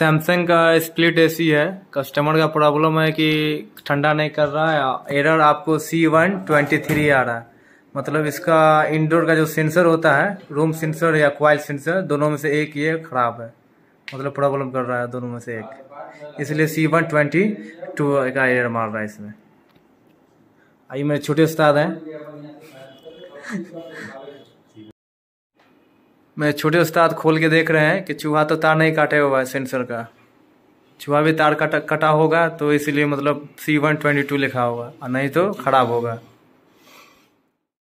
Samsung का split AC है customer का प्रॉब्लम है कि ठंडा नहीं कर रहा है एरर आपको सी वन ट्वेंटी थ्री आ रहा है मतलब इसका इंडोर का जो सेंसर होता है रूम सेंसर या क्वाइल सेंसर दोनों में से एक ये ख़राब है मतलब प्रॉब्लम कर रहा है दोनों में से एक इसलिए सी वन ट्वेंटी टू का एरर मार रहा है इसमें आइए मेरे छोटे उस्ताद हैं मैं छोटे उस्ताद खोल के देख रहे हैं कि चूहा तो तार नहीं काटे हुआ है सेंसर का चूहा भी तार कटा कटा होगा तो इसीलिए मतलब सी वन ट्वेंटी टू लिखा होगा और नहीं तो ख़राब होगा